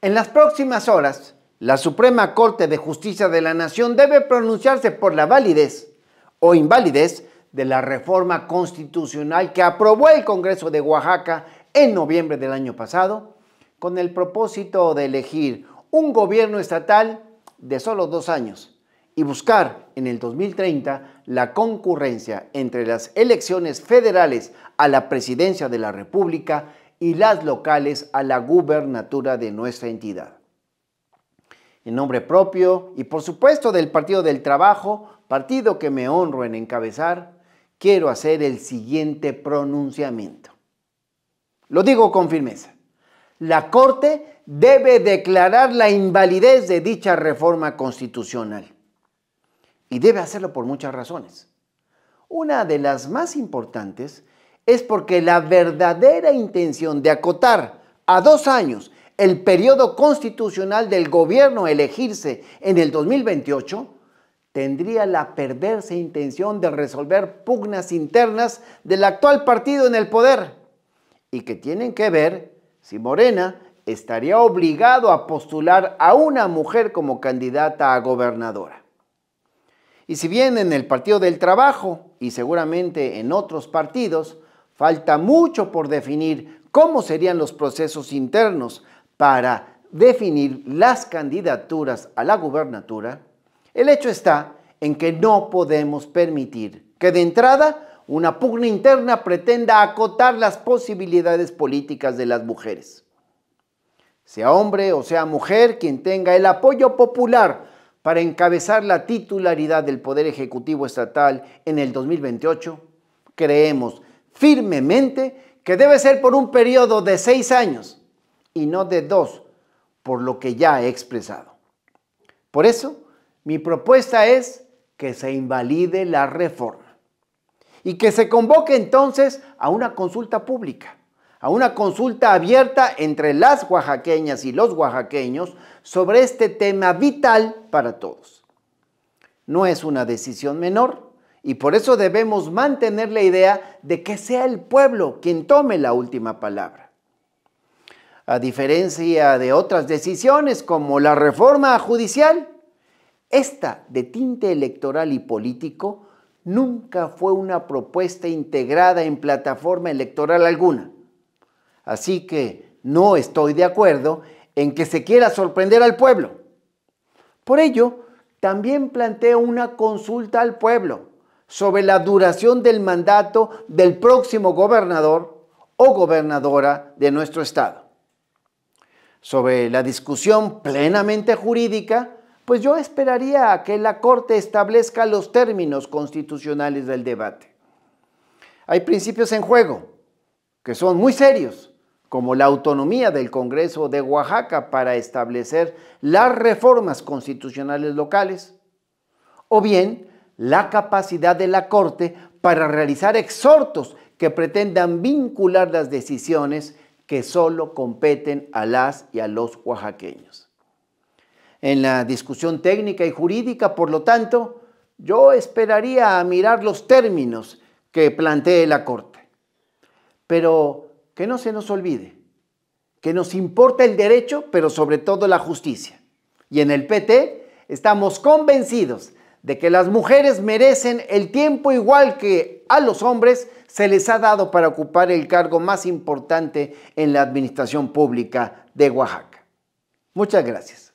En las próximas horas, la Suprema Corte de Justicia de la Nación debe pronunciarse por la validez o invalidez de la reforma constitucional que aprobó el Congreso de Oaxaca en noviembre del año pasado, con el propósito de elegir un gobierno estatal de solo dos años y buscar en el 2030 la concurrencia entre las elecciones federales a la presidencia de la República y las locales a la gubernatura de nuestra entidad. En nombre propio y por supuesto del Partido del Trabajo, partido que me honro en encabezar, quiero hacer el siguiente pronunciamiento. Lo digo con firmeza. La Corte debe declarar la invalidez de dicha reforma constitucional. Y debe hacerlo por muchas razones. Una de las más importantes es porque la verdadera intención de acotar a dos años el periodo constitucional del gobierno elegirse en el 2028 tendría la perversa intención de resolver pugnas internas del actual partido en el poder y que tienen que ver si Morena estaría obligado a postular a una mujer como candidata a gobernadora. Y si bien en el Partido del Trabajo y seguramente en otros partidos Falta mucho por definir cómo serían los procesos internos para definir las candidaturas a la gubernatura. El hecho está en que no podemos permitir que de entrada una pugna interna pretenda acotar las posibilidades políticas de las mujeres. Sea hombre o sea mujer quien tenga el apoyo popular para encabezar la titularidad del Poder Ejecutivo Estatal en el 2028, creemos firmemente que debe ser por un periodo de seis años y no de dos, por lo que ya he expresado. Por eso, mi propuesta es que se invalide la reforma y que se convoque entonces a una consulta pública, a una consulta abierta entre las oaxaqueñas y los oaxaqueños sobre este tema vital para todos. No es una decisión menor y por eso debemos mantener la idea de que sea el pueblo quien tome la última palabra. A diferencia de otras decisiones como la reforma judicial, esta de tinte electoral y político nunca fue una propuesta integrada en plataforma electoral alguna. Así que no estoy de acuerdo en que se quiera sorprender al pueblo. Por ello, también planteo una consulta al pueblo sobre la duración del mandato del próximo gobernador o gobernadora de nuestro estado. Sobre la discusión plenamente jurídica, pues yo esperaría a que la Corte establezca los términos constitucionales del debate. Hay principios en juego que son muy serios, como la autonomía del Congreso de Oaxaca para establecer las reformas constitucionales locales, o bien la capacidad de la Corte para realizar exhortos que pretendan vincular las decisiones que solo competen a las y a los oaxaqueños. En la discusión técnica y jurídica, por lo tanto, yo esperaría a mirar los términos que plantee la Corte. Pero que no se nos olvide que nos importa el derecho, pero sobre todo la justicia. Y en el PT estamos convencidos de que las mujeres merecen el tiempo igual que a los hombres se les ha dado para ocupar el cargo más importante en la administración pública de Oaxaca. Muchas gracias.